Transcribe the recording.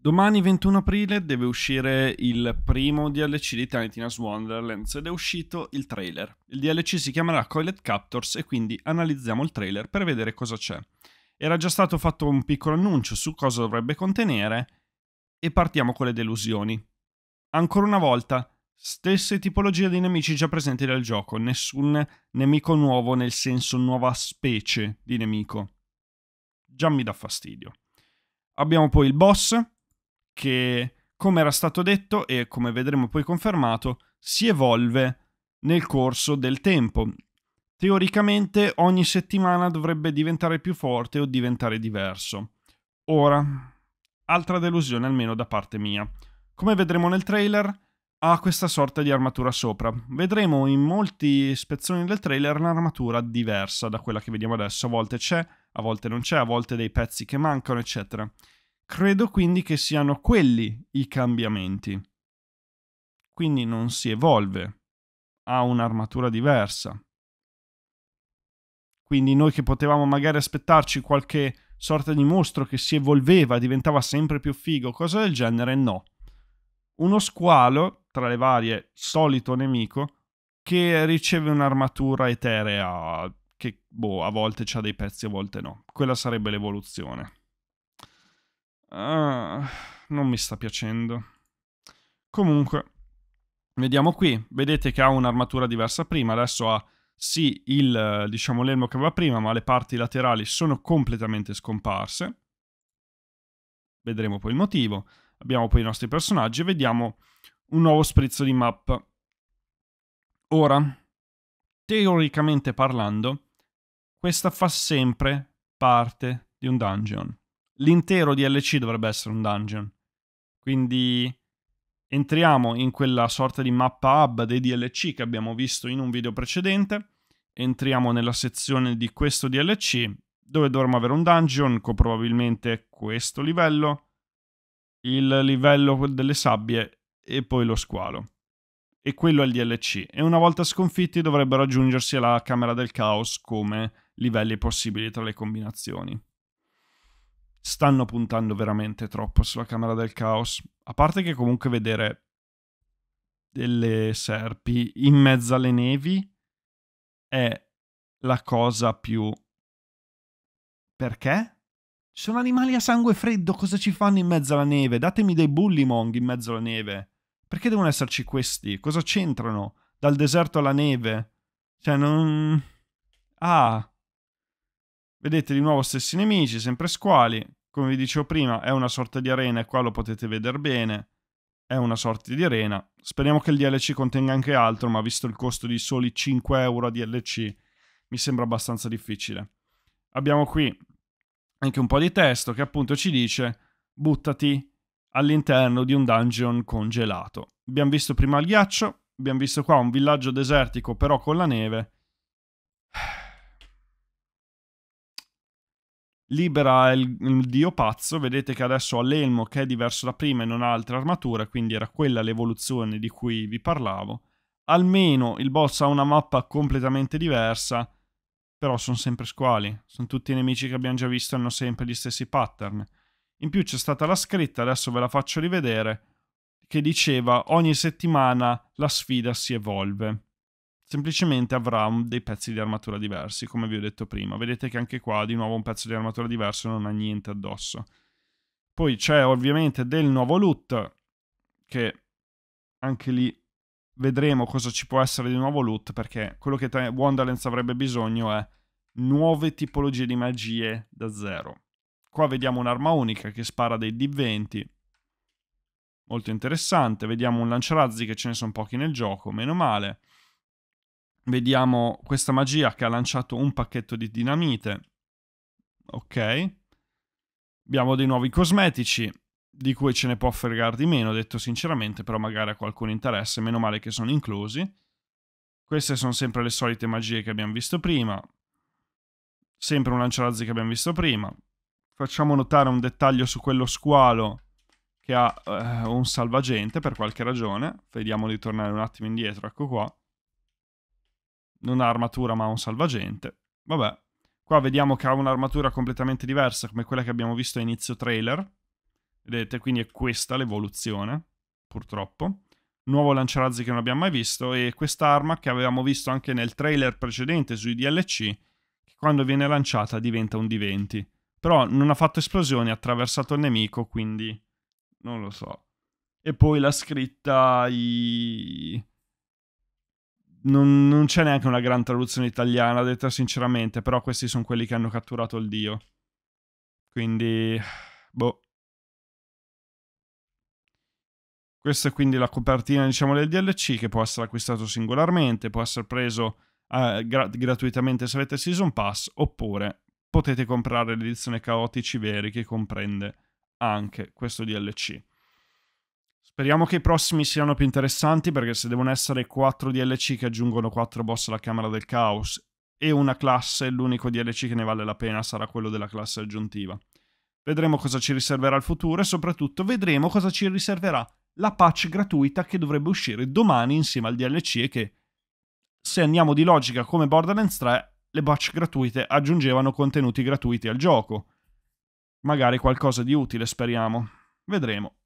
Domani 21 aprile deve uscire il primo DLC di Tiny Tina's Wonderlands ed è uscito il trailer. Il DLC si chiamerà Coiled Captors e quindi analizziamo il trailer per vedere cosa c'è. Era già stato fatto un piccolo annuncio su cosa dovrebbe contenere e partiamo con le delusioni. Ancora una volta, stesse tipologie di nemici già presenti nel gioco, nessun nemico nuovo nel senso nuova specie di nemico. Già mi dà fastidio. Abbiamo poi il boss, che, come era stato detto e come vedremo poi confermato, si evolve nel corso del tempo. Teoricamente ogni settimana dovrebbe diventare più forte o diventare diverso. Ora, altra delusione almeno da parte mia. Come vedremo nel trailer, ha questa sorta di armatura sopra. Vedremo in molti spezzoni del trailer un'armatura diversa da quella che vediamo adesso. A volte c'è, a volte non c'è, a volte dei pezzi che mancano, eccetera. Credo quindi che siano quelli i cambiamenti. Quindi non si evolve, ha un'armatura diversa. Quindi noi che potevamo magari aspettarci qualche sorta di mostro che si evolveva, diventava sempre più figo, cose del genere, no. Uno squalo, tra le varie, solito nemico, che riceve un'armatura eterea che boh, a volte ha dei pezzi, a volte no. Quella sarebbe l'evoluzione. Ah, non mi sta piacendo. Comunque, vediamo qui. Vedete che ha un'armatura diversa prima. Adesso ha sì il, diciamo, l'elmo che aveva prima, ma le parti laterali sono completamente scomparse. Vedremo poi il motivo. Abbiamo poi i nostri personaggi e vediamo un nuovo sprizzo di map. Ora, teoricamente parlando, questa fa sempre parte di un dungeon l'intero DLC dovrebbe essere un dungeon. Quindi entriamo in quella sorta di mappa hub dei DLC che abbiamo visto in un video precedente. Entriamo nella sezione di questo DLC dove dovremmo avere un dungeon con probabilmente questo livello, il livello delle sabbie e poi lo squalo. E quello è il DLC. E una volta sconfitti dovrebbero aggiungersi alla Camera del Caos come livelli possibili tra le combinazioni stanno puntando veramente troppo sulla Camera del Caos. A parte che comunque vedere delle serpi in mezzo alle nevi è la cosa più... Perché? Sono animali a sangue freddo, cosa ci fanno in mezzo alla neve? Datemi dei bullimong in mezzo alla neve. Perché devono esserci questi? Cosa c'entrano? Dal deserto alla neve? Cioè, non... Ah. Vedete di nuovo stessi nemici, sempre squali. Come vi dicevo prima, è una sorta di arena e qua lo potete vedere bene. È una sorta di arena. Speriamo che il DLC contenga anche altro, ma visto il costo di soli 5 euro a DLC, mi sembra abbastanza difficile. Abbiamo qui anche un po' di testo che appunto ci dice buttati all'interno di un dungeon congelato. Abbiamo visto prima il ghiaccio, abbiamo visto qua un villaggio desertico però con la neve libera il, il, dio pazzo, vedete che adesso ha l'elmo che è diverso da prima e non ha altre armature, quindi era quella l'evoluzione di cui vi parlavo. Almeno il boss ha una mappa completamente diversa, però sono sempre squali, sono tutti nemici che abbiamo già visto e hanno sempre gli stessi pattern. In più c'è stata la scritta, adesso ve la faccio rivedere, che diceva ogni settimana la sfida si evolve semplicemente avrà dei pezzi di armatura diversi, come vi ho detto prima. Vedete che anche qua di nuovo un pezzo di armatura diverso non ha niente addosso. Poi c'è ovviamente del nuovo loot, che anche lì vedremo cosa ci può essere di nuovo loot, perché quello che Wonderlands avrebbe bisogno è nuove tipologie di magie da zero. Qua vediamo un'arma unica che spara dei D20, molto interessante. Vediamo un lanciarazzi che ce ne sono pochi nel gioco, meno male. Vediamo questa magia che ha lanciato un pacchetto di dinamite. Ok. Abbiamo dei nuovi cosmetici, di cui ce ne può fregare di meno, detto sinceramente, però magari a qualcuno interessa, meno male che sono inclusi. Queste sono sempre le solite magie che abbiamo visto prima. Sempre un lanciarazzi che abbiamo visto prima. Facciamo notare un dettaglio su quello squalo che ha eh, un salvagente per qualche ragione. Vediamo di tornare un attimo indietro, ecco qua non ha armatura ma ha un salvagente. Vabbè, qua vediamo che ha un'armatura completamente diversa come quella che abbiamo visto a inizio trailer. Vedete, quindi è questa l'evoluzione, purtroppo. Nuovo lanciarazzi che non abbiamo mai visto e questa arma che avevamo visto anche nel trailer precedente sui DLC, che quando viene lanciata diventa un D20. Però non ha fatto esplosioni, ha attraversato il nemico, quindi non lo so. E poi la scritta i non, non c'è neanche una gran traduzione italiana, detta sinceramente, però questi sono quelli che hanno catturato il dio. Quindi, boh. Questa è quindi la copertina, diciamo, del DLC che può essere acquistato singolarmente, può essere preso eh, gra gratuitamente se avete Season Pass, oppure potete comprare l'edizione Caotici Veri che comprende anche questo DLC. Speriamo che i prossimi siano più interessanti perché se devono essere 4 DLC che aggiungono 4 boss alla Camera del Caos e una classe, l'unico DLC che ne vale la pena sarà quello della classe aggiuntiva. Vedremo cosa ci riserverà il futuro e soprattutto vedremo cosa ci riserverà la patch gratuita che dovrebbe uscire domani insieme al DLC e che, se andiamo di logica come Borderlands 3, le patch gratuite aggiungevano contenuti gratuiti al gioco. Magari qualcosa di utile, speriamo. Vedremo.